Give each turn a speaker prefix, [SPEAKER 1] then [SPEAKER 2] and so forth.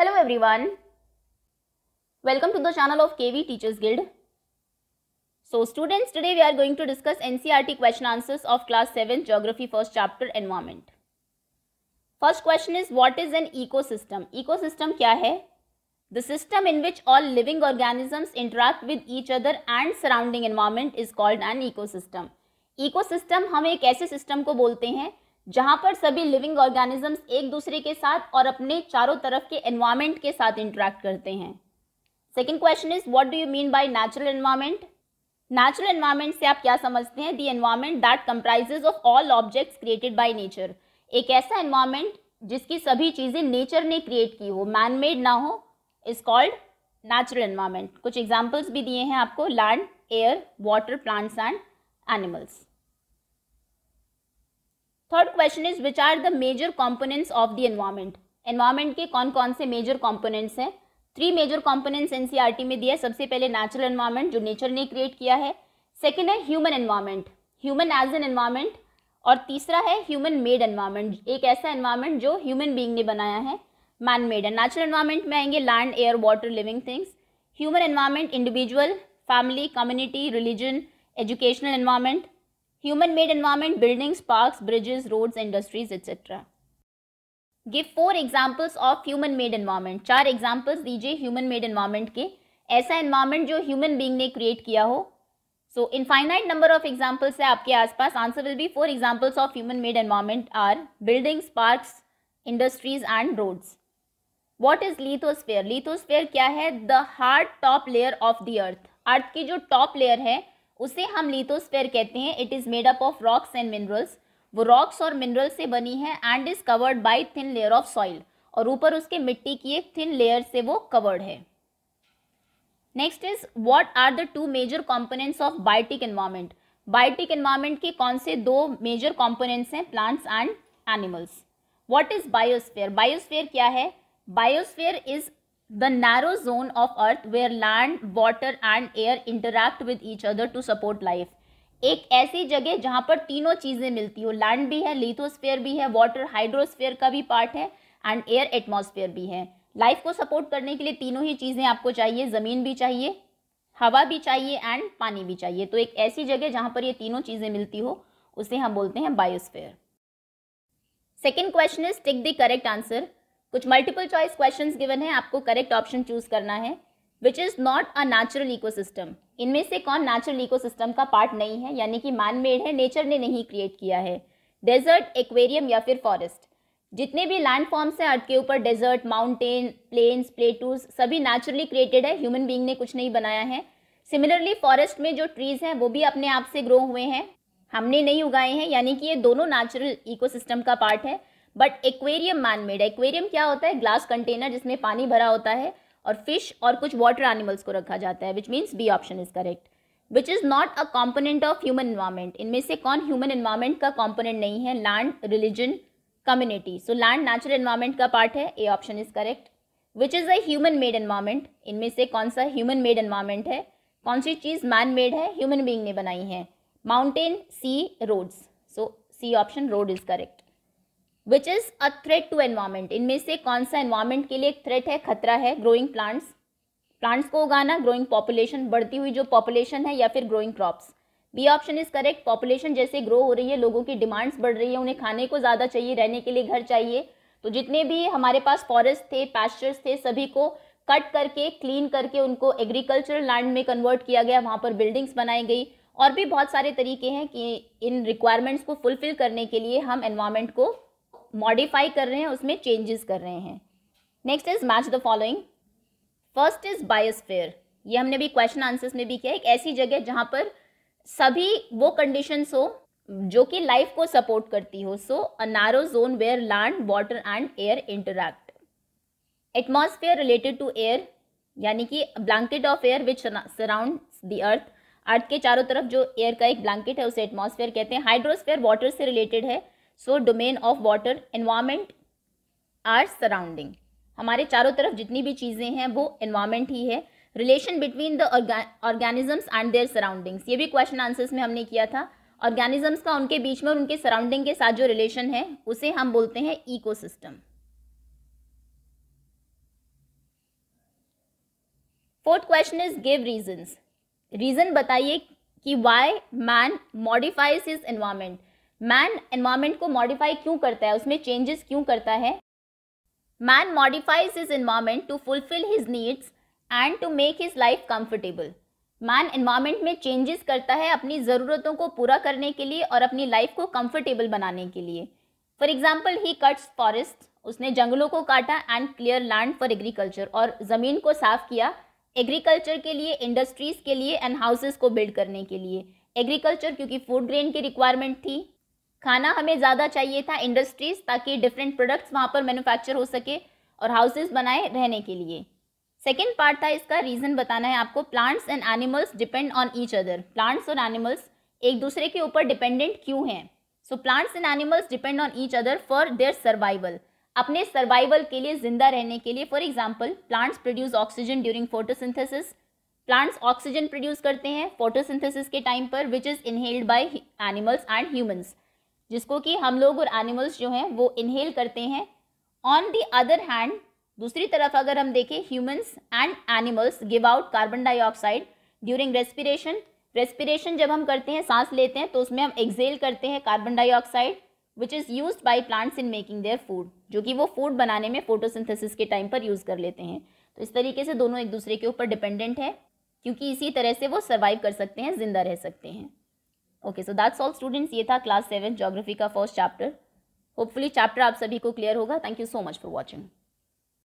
[SPEAKER 1] hello everyone welcome to the channel of KV teachers guild so students today we are going to discuss NCERT question answers of class seven geography first chapter environment first question is what is an ecosystem ecosystem क्या है the system in which all living organisms interact with each other and surrounding environment is called an ecosystem हम एक ऐसे system को बोलते हैं जहां पर सभी लिविंग ऑर्गेनिजम्स एक दूसरे के साथ और अपने चारों तरफ के एनवायरमेंट के साथ इंटरेक्ट करते हैं second question is what do you mean by natural environment natural environment से आप क्या समझते हैं the environment that comprises of all objects created by nature एक ऐसा एनवायरमेंट जिसकी सभी चीज़ें नेचर ने क्रिएट की हो मैन मेड ना हो इज कॉल्ड नेचुरल एनवायरमेंट कुछ एग्जाम्पल्स भी दिए हैं आपको land air water plants and animals third question is which are the major components of the environment environment के कौन कौन से मेजर कॉम्पोनेंट्स हैं थ्री मेजर कॉम्पोनेंट्स एनसीईआरटी में दिया है सबसे पहले नेचुरल एनवायरमेंट जो नेचर ने क्रिएट किया है सेकेंड है human environment human as an environment और तीसरा है ह्यूमन मेड एनवायरमेंट एक ऐसा एनवायरमेंट जो ह्यूमन बींग ने बनाया है मैन मेड है नेचुरल एनवायरमेंट में आएंगे land air water living things human environment individual family community religion educational environment human made environment buildings parks bridges roads industries etcetera give four examples of human made environment चार examples दीजिए human made environment के ऐसा environment जो human being ने create किया हो so infinite number of examples है आपके आसपास answer will be four examples of human made environment are buildings parks industries and roads what is lithosphere lithosphere क्या है the hard top layer of the earth earth की जो top layer है उसे हम लिथोस्फेयर कहते हैं it is made up of rocks and minerals वो रॉक्स और मिनरल्स से बनी है and is covered by thin layer of soil और ऊपर उसके मिट्टी की एक थिन लेयर से वो कवर्ड है next is what are the two major components of biotic environment biotic environment के कौन से दो मेजर कंपोनेंट्स हैं plants and animals what is biosphere biosphere क्या है biosphere is the narrow zone of earth where land water and air interact with each other to support life एक ऐसी जगह जहाँ पर तीनों चीज़ें मिलती हो लैंड भी है लिथोस्फेयर भी है वाटर हाइड्रोस्फेयर का भी पार्ट है एंड एयर एटमोसफेयर भी है लाइफ को सपोर्ट करने के लिए तीनों ही चीज़ें आपको चाहिए ज़मीन भी चाहिए हवा भी चाहिए एंड पानी भी चाहिए तो एक ऐसी जगह जहाँ पर ये तीनों चीज़ें मिलती हो उसे हम बोलते हैं biosphere second question is tick the correct answer कुछ मल्टीपल चॉइस क्वेश्चंस गिवन है आपको करेक्ट ऑप्शन चूज करना है which is not a natural ecosystem इनमें से कौन नेचुरल इकोसिस्टम का पार्ट नहीं है यानी कि मैन मेड है नेचर ने नहीं क्रिएट किया है डेजर्ट एक्वेरियम या फिर फॉरेस्ट जितने भी लैंड फॉर्म्स हैं अर्थ के ऊपर डेजर्ट माउंटेन प्लेन्स प्लेटूज सभी नेचुरली क्रिएटेड है ह्यूमन बींग ने कुछ नहीं बनाया है सिमिलरली फॉरेस्ट में जो ट्रीज़ हैं वो भी अपने आप से ग्रो हुए हैं हमने नहीं उगाए हैं यानी कि ये दोनों नेचुरल इकोसिस्टम का पार्ट है बट एक्वेरियम मैन मेड है एक्वेरियम क्या होता है ग्लास कंटेनर जिसमें पानी भरा होता है और फिश और कुछ वाटर एनिमल्स को रखा जाता है which means B option is correct which is not a component of human environment इनमें से कौन ह्यूमन इन्वायरमेंट का कॉम्पोनेंट नहीं है land religion community so land natural environment का पार्ट है A option is correct which is a human made environment इनमें से कौन सा ह्यूमन मेड इन्वायरमेंट है कौन सी चीज़ मैन मेड है ह्यूमन बींग ने बनाई है mountain sea roads so C option road is correct which is a threat to environment इनमें से कौन सा एनवायरमेंट के लिए एक थ्रेट है खतरा है ग्रोइंग प्लांट्स प्लांट्स को उगाना ग्रोइंग पॉपुलेशन बढ़ती हुई जो पॉपुलेशन है या फिर growing crops B option is correct population जैसे ग्रो हो रही है लोगों की डिमांड्स बढ़ रही है उन्हें खाने को ज़्यादा चाहिए रहने के लिए घर चाहिए तो जितने भी हमारे पास फॉरेस्ट थे पैस्चर्स थे सभी को कट करके क्लीन करके उनको एग्रीकल्चरल लैंड में कन्वर्ट किया गया वहाँ पर बिल्डिंग्स बनाई गई और भी बहुत सारे तरीके हैं कि इन रिक्वायरमेंट्स को फुलफिल करने के लिए हम एनवायरमेंट को मॉडिफाई कर रहे हैं उसमें चेंजेस कर रहे हैं next is match the following first is biosphere ये हमने भी क्वेश्चन आंसर्स में भी किया एक ऐसी जगह जहाँ पर सभी वो कंडीशंस हो जो कि लाइफ को सपोर्ट करती हो so a narrow zone where land water and air interact atmosphere related to air यानी कि blanket of air which surround the earth earth के चारों तरफ जो एयर का एक ब्लैंकेट है उसे एटमोसफेयर कहते हैं हाइड्रोस्फेयर वाटर से रिलेटेड है so domain of water environment are surrounding हमारे चारों तरफ जितनी भी चीज़ें हैं वो एनवायरमेंट ही है relation between the organisms and their surroundings ये भी क्वेश्चन आंसर्स में हमने किया था ऑर्गेनिजम्स का उनके बीच में और उनके सराउंडिंग के साथ जो रिलेशन है उसे हम बोलते हैं ecosystem fourth question is give reasons reason बताइए कि why man modifies his environment man environment को मॉडिफाई क्यों करता है उसमें चेंजेस क्यों करता है man modifies his environment to fulfil his needs and to make his life comfortable man environment में चेंजेस करता है अपनी ज़रूरतों को पूरा करने के लिए और अपनी लाइफ को कंफर्टेबल बनाने के लिए for example he cuts forest उसने जंगलों को काटा and clear land for agriculture और ज़मीन को साफ किया एग्रीकल्चर के लिए इंडस्ट्रीज़ के लिए एंड हाउसेस को बिल्ड करने के लिए एग्रीकल्चर क्योंकि फूड ग्रेन की रिक्वायरमेंट थी खाना हमें ज़्यादा चाहिए था इंडस्ट्रीज़ ताकि डिफरेंट प्रोडक्ट्स वहाँ पर मैन्युफैक्चर हो सके और हाउसेस बनाए रहने के लिए सेकेंड पार्ट था इसका रीज़न बताना है आपको plants and animals depend on each other plants और एनिमल्स एक दूसरे के ऊपर डिपेंडेंट क्यों हैं so plants and animals depend on each other for their survival अपने सर्वाइवल के लिए जिंदा रहने के लिए for example plants produce oxygen during photosynthesis plants oxygen produce करते हैं फोटोसिंथेसिस के टाइम पर which is inhaled by animals and humans जिसको कि हम लोग और एनिमल्स जो हैं वो इनहेल करते हैं ऑन दी अदर हैंड दूसरी तरफ अगर हम देखें humans and animals give out carbon dioxide during respiration respiration जब हम करते हैं सांस लेते हैं तो उसमें हम एक्सेल करते हैं carbon dioxide which is use by plants in making their food जो कि वो फूड बनाने में फोटोसिंथेसिस के टाइम पर यूज़ कर लेते हैं तो इस तरीके से दोनों एक दूसरे के ऊपर डिपेंडेंट है क्योंकि इसी तरह से वो सर्वाइव कर सकते हैं ज़िंदा रह सकते हैं okay so that's all students ये था क्लास सेवन जोग्राफी का फर्स्ट चैप्टर होपफुली चैप्टर आप सभी को क्लियर होगा thank you so much for watching